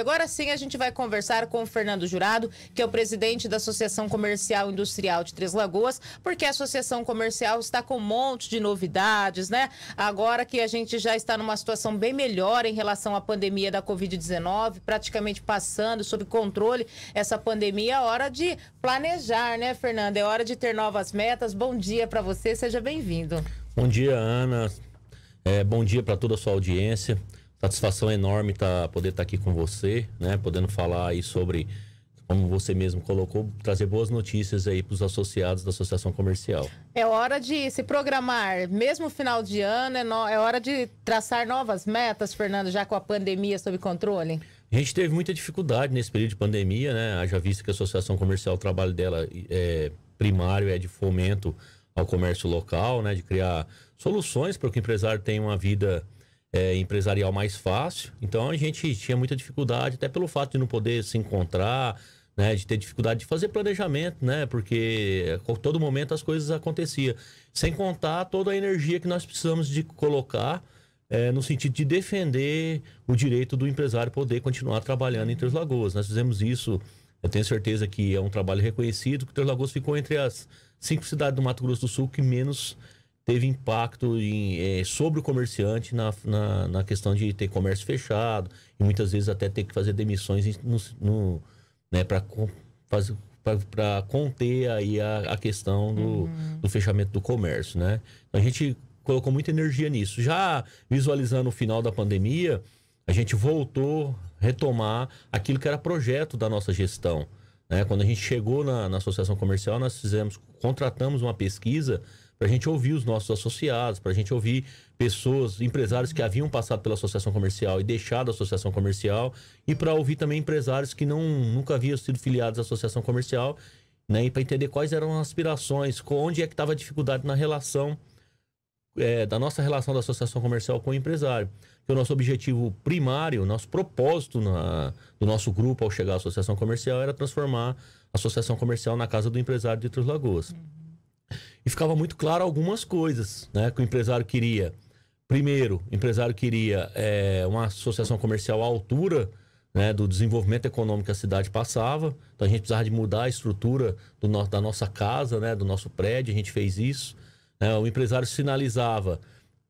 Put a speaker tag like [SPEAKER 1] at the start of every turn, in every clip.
[SPEAKER 1] agora sim a gente vai conversar com o Fernando Jurado, que é o presidente da Associação Comercial Industrial de Três Lagoas, porque a Associação Comercial está com um monte de novidades, né? Agora que a gente já está numa situação bem melhor em relação à pandemia da Covid-19, praticamente passando sob controle essa pandemia, é hora de planejar, né, Fernando? É hora de ter novas metas. Bom dia para você, seja bem-vindo.
[SPEAKER 2] Bom dia, Ana. É, bom dia para toda a sua audiência. Satisfação enorme tá, poder estar tá aqui com você, né? Podendo falar aí sobre, como você mesmo colocou, trazer boas notícias aí para os associados da Associação Comercial.
[SPEAKER 1] É hora de se programar, mesmo final de ano, é, no, é hora de traçar novas metas, Fernando, já com a pandemia sob controle?
[SPEAKER 2] A gente teve muita dificuldade nesse período de pandemia, né? Haja visto que a Associação Comercial, o trabalho dela é primário, é de fomento ao comércio local, né? De criar soluções para que o empresário tenha uma vida é, empresarial mais fácil. Então a gente tinha muita dificuldade, até pelo fato de não poder se encontrar, né, de ter dificuldade de fazer planejamento, né, porque a todo momento as coisas aconteciam. Sem contar toda a energia que nós precisamos de colocar é, no sentido de defender o direito do empresário poder continuar trabalhando em Três Lagoas. Nós fizemos isso, eu tenho certeza que é um trabalho reconhecido, que Três Lagoas ficou entre as cinco cidades do Mato Grosso do Sul que menos teve impacto em, é, sobre o comerciante na, na, na, questão de ter comércio fechado e muitas vezes até ter que fazer demissões no, no né, para conter aí a, a questão do, uhum. do, fechamento do comércio, né? Então, a gente colocou muita energia nisso. Já visualizando o final da pandemia, a gente voltou a retomar aquilo que era projeto da nossa gestão. Né? Quando a gente chegou na, na associação comercial, nós fizemos, contratamos uma pesquisa para a gente ouvir os nossos associados, para a gente ouvir pessoas, empresários que haviam passado pela associação comercial e deixado a associação comercial, e para ouvir também empresários que não, nunca haviam sido filiados à associação comercial, né, e para entender quais eram as aspirações, onde é que estava a dificuldade na relação é, da nossa relação da associação comercial com o empresário. Que o nosso objetivo primário, nosso propósito na, do nosso grupo ao chegar à associação comercial era transformar a associação comercial na casa do empresário de Três Lagoas. Uhum e ficava muito claro algumas coisas né, que o empresário queria. Primeiro, o empresário queria é, uma associação comercial à altura né, do desenvolvimento econômico que a cidade passava. Então a gente precisava de mudar a estrutura do no, da nossa casa, né, do nosso prédio, a gente fez isso. É, o empresário sinalizava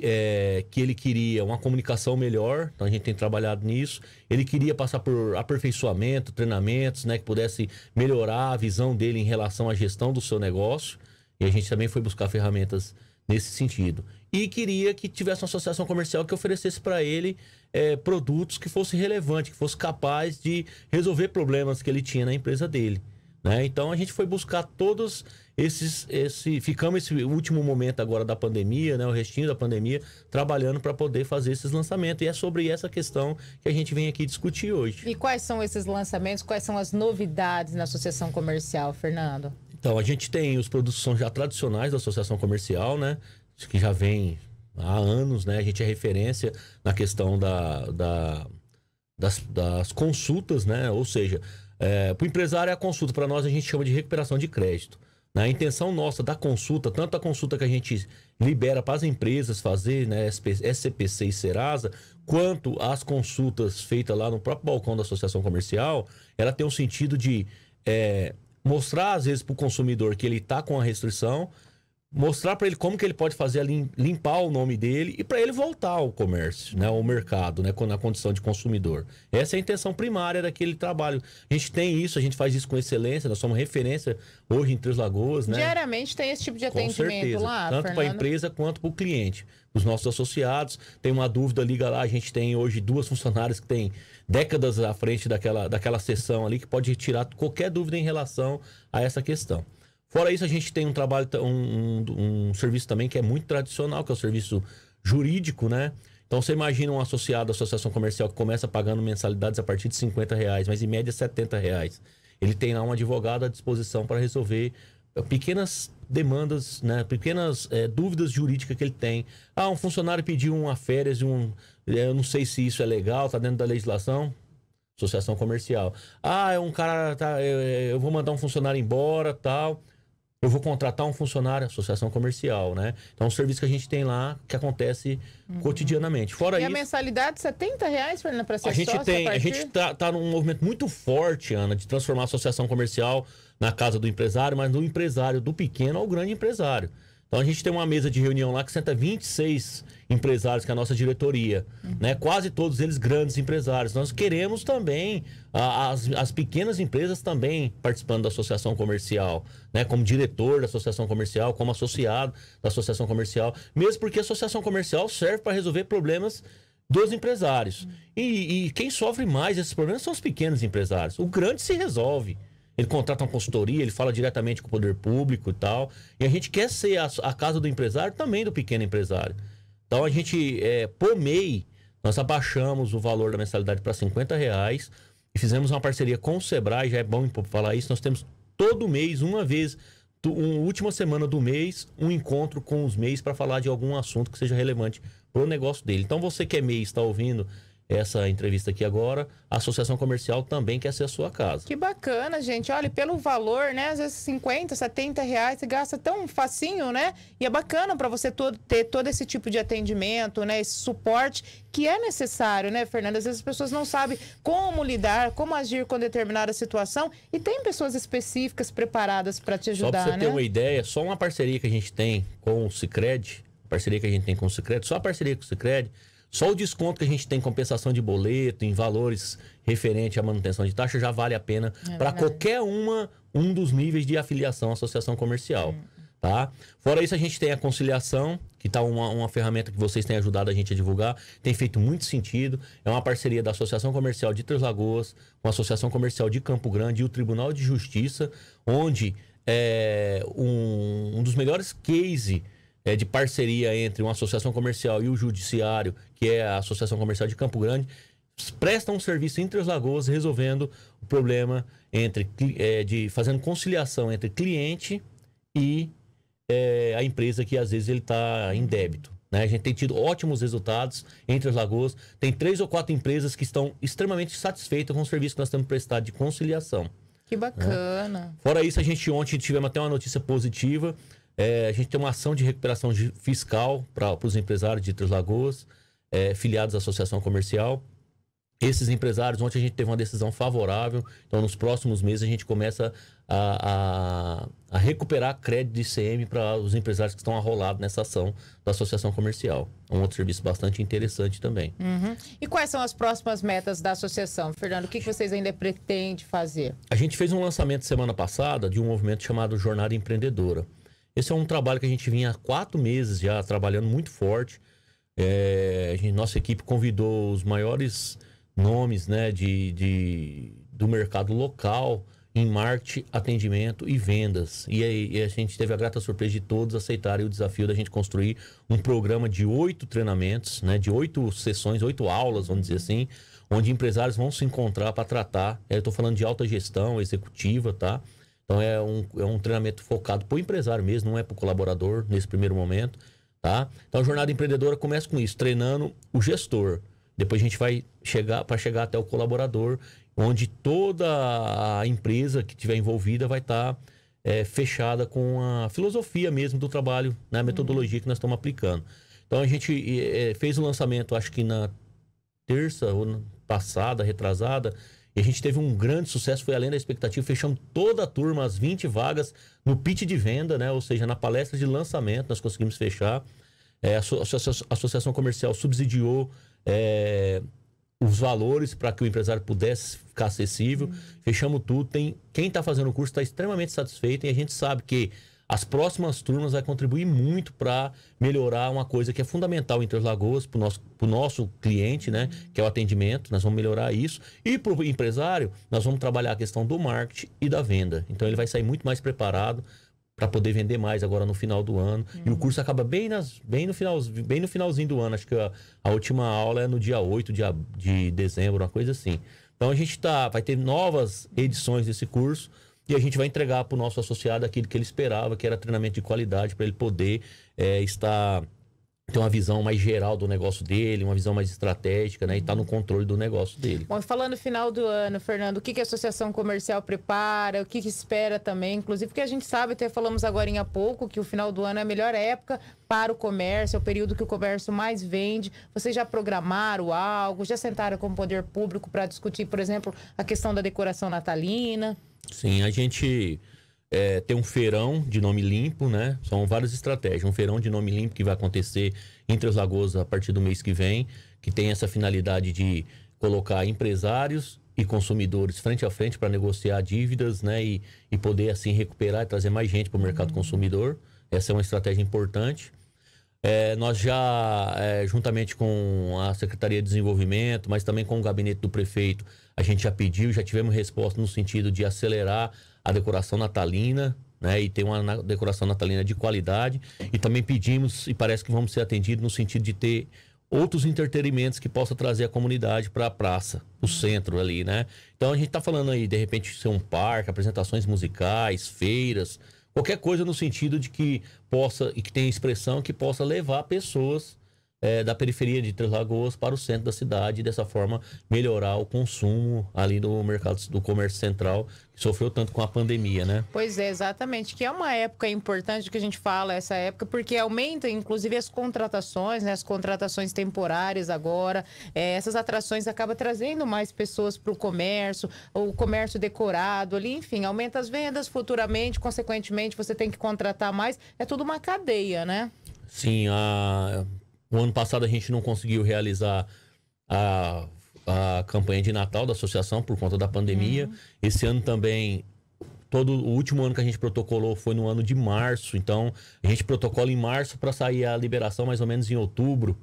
[SPEAKER 2] é, que ele queria uma comunicação melhor, então a gente tem trabalhado nisso. Ele queria passar por aperfeiçoamento, treinamentos, né, que pudesse melhorar a visão dele em relação à gestão do seu negócio. E a gente também foi buscar ferramentas nesse sentido. E queria que tivesse uma associação comercial que oferecesse para ele é, produtos que fossem relevantes, que fosse capaz de resolver problemas que ele tinha na empresa dele. Né? Então a gente foi buscar todos esses. Esse, ficamos esse último momento agora da pandemia, né? o restinho da pandemia, trabalhando para poder fazer esses lançamentos. E é sobre essa questão que a gente vem aqui discutir hoje.
[SPEAKER 1] E quais são esses lançamentos, quais são as novidades na associação comercial, Fernando?
[SPEAKER 2] Então, a gente tem os produtos já tradicionais da associação comercial, né? Que já vem há anos, né? A gente é referência na questão da, da das, das, consultas, né? Ou seja, é, para o empresário é a consulta, para nós a gente chama de recuperação de crédito. na né? A intenção nossa da consulta, tanto a consulta que a gente libera para as empresas fazer, né, SCPC e Serasa, quanto as consultas feitas lá no próprio balcão da associação comercial, ela tem um sentido de é, mostrar às vezes para o consumidor que ele está com a restrição mostrar para ele como que ele pode fazer limpar o nome dele e para ele voltar ao comércio, né, ao mercado, né, na condição de consumidor. Essa é a intenção primária daquele trabalho. A gente tem isso, a gente faz isso com excelência, nós somos referência hoje em Três Lagoas, né?
[SPEAKER 1] Diariamente tem esse tipo de atendimento com certeza, lá, tanto para a empresa
[SPEAKER 2] quanto para o cliente. Os nossos associados, tem uma dúvida, liga lá, a gente tem hoje duas funcionárias que têm décadas à frente daquela daquela sessão ali que pode tirar qualquer dúvida em relação a essa questão. Fora isso, a gente tem um trabalho, um, um, um serviço também que é muito tradicional, que é o serviço jurídico, né? Então você imagina um associado à associação comercial que começa pagando mensalidades a partir de 50 reais, mas em média 70 reais. Ele tem lá um advogado à disposição para resolver eh, pequenas demandas, né? pequenas é, dúvidas jurídicas que ele tem. Ah, um funcionário pediu uma férias, um, eh, eu não sei se isso é legal, está dentro da legislação. Associação comercial. Ah, é um cara, tá, eu, eu vou mandar um funcionário embora, tal eu vou contratar um funcionário, associação comercial, né? Então, é um serviço que a gente tem lá, que acontece uhum. cotidianamente. Fora e isso... a
[SPEAKER 1] mensalidade, 70 reais, Fernanda, para ser A gente sócio, tem, a, partir... a gente
[SPEAKER 2] está tá num movimento muito forte, Ana, de transformar a associação comercial na casa do empresário, mas do empresário, do pequeno ao grande empresário. Então a gente tem uma mesa de reunião lá que senta 26 empresários, que é a nossa diretoria, uhum. né? Quase todos eles grandes empresários. Nós queremos também a, as, as pequenas empresas também participando da associação comercial, né? Como diretor da associação comercial, como associado da associação comercial, mesmo porque a associação comercial serve para resolver problemas dos empresários. Uhum. E, e quem sofre mais esses problemas são os pequenos empresários. O grande se resolve. Ele contrata uma consultoria, ele fala diretamente com o poder público e tal. E a gente quer ser a, a casa do empresário também do pequeno empresário. Então a gente, é, por MEI, nós abaixamos o valor da mensalidade para 50 reais e fizemos uma parceria com o Sebrae, já é bom falar isso, nós temos todo mês, uma vez, um, última semana do mês, um encontro com os MEIs para falar de algum assunto que seja relevante para o negócio dele. Então você que é MEI está ouvindo essa entrevista aqui agora, a associação comercial também quer ser a sua casa. Que
[SPEAKER 1] bacana, gente. Olha, pelo valor, né? Às vezes 50, 70 reais, você gasta tão facinho, né? E é bacana para você todo, ter todo esse tipo de atendimento, né? Esse suporte que é necessário, né, Fernanda? Às vezes as pessoas não sabem como lidar, como agir com determinada situação e tem pessoas específicas preparadas para te ajudar, né? Só pra você né? ter uma
[SPEAKER 2] ideia, só uma parceria que a gente tem com o Cicred, parceria que a gente tem com o Cicred, só a parceria com o Cicred, só o desconto que a gente tem em compensação de boleto, em valores referente à manutenção de taxa, já vale a pena é para qualquer uma, um dos níveis de afiliação à associação comercial. Hum. Tá? Fora isso, a gente tem a conciliação, que está uma, uma ferramenta que vocês têm ajudado a gente a divulgar, tem feito muito sentido. É uma parceria da Associação Comercial de Três Lagoas, com a Associação Comercial de Campo Grande e o Tribunal de Justiça, onde é, um, um dos melhores cases é, de parceria entre uma associação comercial e o judiciário, que é a Associação Comercial de Campo Grande, presta um serviço entre as lagoas resolvendo o problema entre é, de fazendo conciliação entre cliente e é, a empresa que às vezes ele está em débito. Né? A gente tem tido ótimos resultados entre as lagoas. Tem três ou quatro empresas que estão extremamente satisfeitas com o serviço que nós temos prestado de conciliação.
[SPEAKER 1] Que né? bacana. Né?
[SPEAKER 2] Fora isso, a gente ontem tivemos até uma notícia positiva é, a gente tem uma ação de recuperação fiscal para os empresários de Três Lagoas, é, filiados à Associação Comercial. Esses empresários, ontem a gente teve uma decisão favorável, então nos próximos meses a gente começa a, a, a recuperar crédito de ICM para os empresários que estão arrolados nessa ação da Associação Comercial. É um outro serviço bastante interessante também.
[SPEAKER 1] Uhum. E quais são as próximas metas da associação, Fernando? O que, que vocês ainda pretendem fazer?
[SPEAKER 2] A gente fez um lançamento semana passada de um movimento chamado Jornada Empreendedora. Esse é um trabalho que a gente vinha há quatro meses já trabalhando muito forte. É, gente, nossa equipe convidou os maiores nomes né, de, de, do mercado local em marketing, atendimento e vendas. E, aí, e a gente teve a grata surpresa de todos aceitarem o desafio da gente construir um programa de oito treinamentos, né, de oito sessões, oito aulas, vamos dizer assim, onde empresários vão se encontrar para tratar. É, eu estou falando de alta gestão executiva, tá? Então é um, é um treinamento focado para o empresário mesmo, não é para o colaborador nesse primeiro momento, tá? Então a jornada empreendedora começa com isso, treinando o gestor. Depois a gente vai chegar para chegar até o colaborador, onde toda a empresa que tiver envolvida vai estar tá, é, fechada com a filosofia mesmo do trabalho, né? a metodologia que nós estamos aplicando. Então a gente é, é fez o lançamento, acho que na terça ou na passada, retrasada, e a gente teve um grande sucesso, foi além da expectativa. Fechamos toda a turma, as 20 vagas, no pitch de venda, né? Ou seja, na palestra de lançamento, nós conseguimos fechar. É, a, Associação Comercial subsidiou é, os valores para que o empresário pudesse ficar acessível. Uhum. Fechamos tudo. Tem, quem está fazendo o curso está extremamente satisfeito e a gente sabe que as próximas turmas vai contribuir muito para melhorar uma coisa que é fundamental em Três Lagoas para o nosso, nosso cliente, né? Que é o atendimento. Nós vamos melhorar isso. E para o empresário, nós vamos trabalhar a questão do marketing e da venda. Então ele vai sair muito mais preparado para poder vender mais agora no final do ano. Uhum. E o curso acaba bem, nas, bem, no final, bem no finalzinho do ano. Acho que a, a última aula é no dia 8 de, de dezembro, uma coisa assim. Então a gente tá, vai ter novas edições desse curso e a gente vai entregar para o nosso associado aquilo que ele esperava, que era treinamento de qualidade, para ele poder é, estar ter uma visão mais geral do negócio dele, uma visão mais estratégica, né? E tá no controle do negócio dele.
[SPEAKER 1] Bom, falando final do ano, Fernando, o que, que a associação comercial prepara, o que, que espera também, inclusive, porque a gente sabe, até falamos agora há pouco, que o final do ano é a melhor época para o comércio, é o período que o comércio mais vende. Vocês já programaram algo, já sentaram com o poder público para discutir, por exemplo, a questão da decoração natalina?
[SPEAKER 2] Sim, a gente é, tem um feirão de nome limpo, né? São várias estratégias. Um feirão de nome limpo que vai acontecer entre os lagoas a partir do mês que vem, que tem essa finalidade de colocar empresários e consumidores frente a frente para negociar dívidas, né? E, e poder assim recuperar e trazer mais gente para o mercado uhum. consumidor. Essa é uma estratégia importante. É, nós já, é, juntamente com a Secretaria de Desenvolvimento, mas também com o gabinete do prefeito, a gente já pediu, já tivemos resposta no sentido de acelerar a decoração natalina, né? E ter uma decoração natalina de qualidade. E também pedimos, e parece que vamos ser atendidos no sentido de ter outros entretenimentos que possa trazer a comunidade para a praça, o centro ali, né? Então a gente está falando aí, de repente, ser um parque, apresentações musicais, feiras, qualquer coisa no sentido de que possa e que tenha expressão que possa levar pessoas é, da periferia de Três Lagoas para o centro da cidade e dessa forma melhorar o consumo ali do mercado do comércio central que sofreu tanto com a pandemia, né?
[SPEAKER 1] Pois é, exatamente, que é uma época importante que a gente fala essa época porque aumenta inclusive as contratações, né, as contratações temporárias agora, é, essas atrações acaba trazendo mais pessoas para o comércio, o comércio decorado ali, enfim, aumenta as vendas futuramente, consequentemente você tem que contratar mais, é tudo uma cadeia, né?
[SPEAKER 2] Sim, a o ano passado a gente não conseguiu realizar a, a campanha de Natal da associação por conta da pandemia. Uhum. Esse ano também todo o último ano que a gente protocolou foi no ano de março, então a gente protocola em março para sair a liberação mais ou menos em outubro.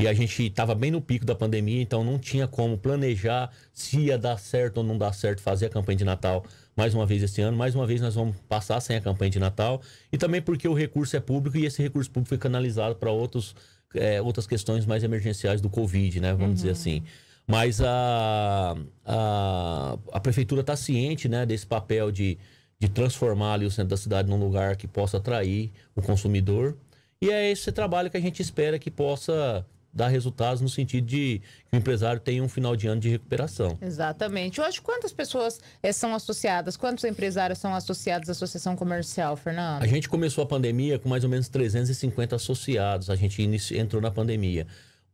[SPEAKER 2] E a gente estava bem no pico da pandemia, então não tinha como planejar se ia dar certo ou não dar certo fazer a campanha de Natal mais uma vez esse ano. Mais uma vez nós vamos passar sem a campanha de Natal. E também porque o recurso é público e esse recurso público foi canalizado para outros é, outras questões mais emergenciais do Covid, né? Vamos uhum. dizer assim. Mas a, a, a prefeitura está ciente né, desse papel de, de transformar ali o centro da cidade num lugar que possa atrair o consumidor. E é esse trabalho que a gente espera que possa dar resultados no sentido de que o empresário tenha um final de ano de recuperação.
[SPEAKER 1] Exatamente. Hoje, quantas pessoas eh, são associadas? Quantos empresários são associados à Associação Comercial, Fernando? A
[SPEAKER 2] gente começou a pandemia com mais ou menos 350 associados. A gente entrou na pandemia.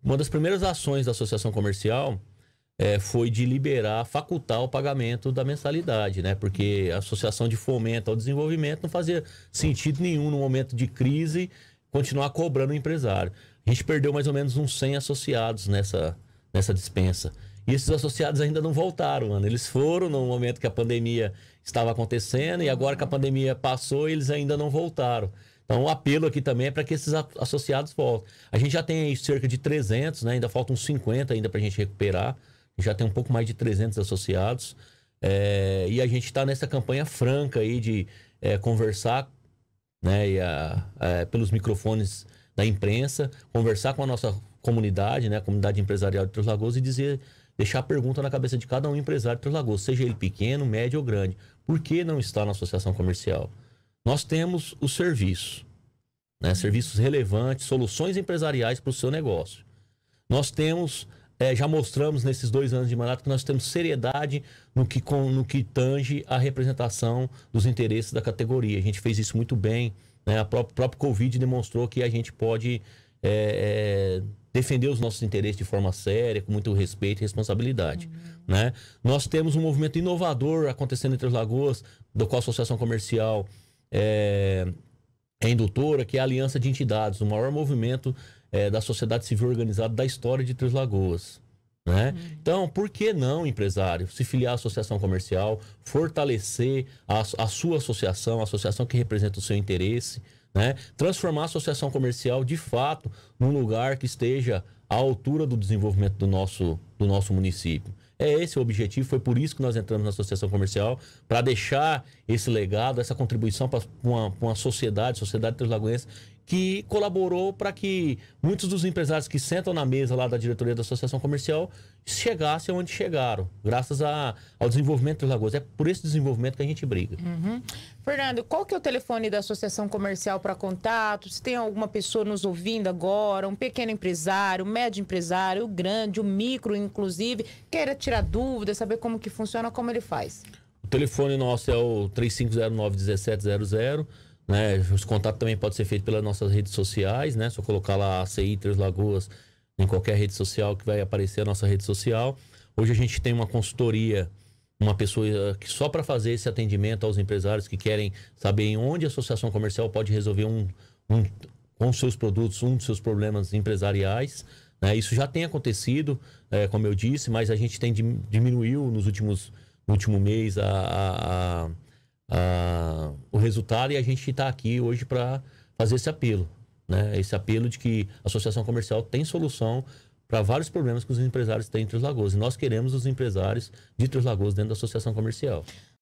[SPEAKER 2] Uma das primeiras ações da Associação Comercial eh, foi de liberar, facultar o pagamento da mensalidade, né? Porque a Associação de Fomento ao Desenvolvimento não fazia sentido nenhum no momento de crise continuar cobrando o empresário. A gente perdeu mais ou menos uns 100 associados nessa, nessa dispensa. E esses associados ainda não voltaram, mano. Eles foram no momento que a pandemia estava acontecendo e agora que a pandemia passou, eles ainda não voltaram. Então, o apelo aqui também é para que esses associados voltem. A gente já tem aí cerca de 300, né? Ainda faltam uns 50 ainda para a gente recuperar. Já tem um pouco mais de 300 associados. É, e a gente está nessa campanha franca aí de é, conversar né, a, a, é, pelos microfones da imprensa, conversar com a nossa comunidade, né, a comunidade empresarial de Três Lagoas e dizer, deixar a pergunta na cabeça de cada um empresário de Três Lagoas, seja ele pequeno, médio ou grande. Por que não está na associação comercial? Nós temos o serviço, né, serviços relevantes, soluções empresariais para o seu negócio. Nós temos é, já mostramos nesses dois anos de mandato que nós temos seriedade no que, com, no que tange a representação dos interesses da categoria. A gente fez isso muito bem. Né? A própria, própria Covid demonstrou que a gente pode é, é, defender os nossos interesses de forma séria, com muito respeito e responsabilidade. Uhum. Né? Nós temos um movimento inovador acontecendo entre os lagoas, do qual a Associação Comercial é, é indutora, que é a Aliança de Entidades, o maior movimento é, da sociedade civil organizada da história de Três Lagoas. Né? Uhum. Então, por que não, empresário, se filiar à associação comercial, fortalecer a, a sua associação, a associação que representa o seu interesse, né? transformar a associação comercial de fato num lugar que esteja à altura do desenvolvimento do nosso, do nosso município. É esse o objetivo, foi por isso que nós entramos na associação comercial, para deixar esse legado, essa contribuição para uma, uma sociedade, sociedade translagoense, que colaborou para que muitos dos empresários que sentam na mesa lá da diretoria da Associação Comercial chegassem onde chegaram, graças a, ao desenvolvimento dos Lagoas. É por esse desenvolvimento que a gente briga.
[SPEAKER 1] Uhum. Fernando, qual que é o telefone da Associação Comercial para contato? Se tem alguma pessoa nos ouvindo agora, um pequeno empresário, um médio empresário, o grande, o micro, inclusive, queira tirar dúvidas, saber como que funciona, como ele faz?
[SPEAKER 2] O telefone nosso é o 3509 1700 né? Os contatos também podem ser feitos pelas nossas redes sociais, né? Só colocar lá ACI Três Lagoas em qualquer rede social que vai aparecer a nossa rede social. Hoje a gente tem uma consultoria, uma pessoa eh, que só para fazer esse atendimento aos empresários que querem saber em onde a associação comercial pode resolver um, um com seus produtos um dos seus problemas empresariais. Né? Isso já tem acontecido, é, como eu disse, mas a gente tem diminuiu nos últimos no último mês a, a, a a, o resultado e a gente está aqui hoje para fazer esse apelo. Né? Esse apelo de que a associação comercial tem solução para vários problemas que os empresários têm em Três Lagoas. E nós queremos os empresários de Três Lagoas dentro da associação comercial.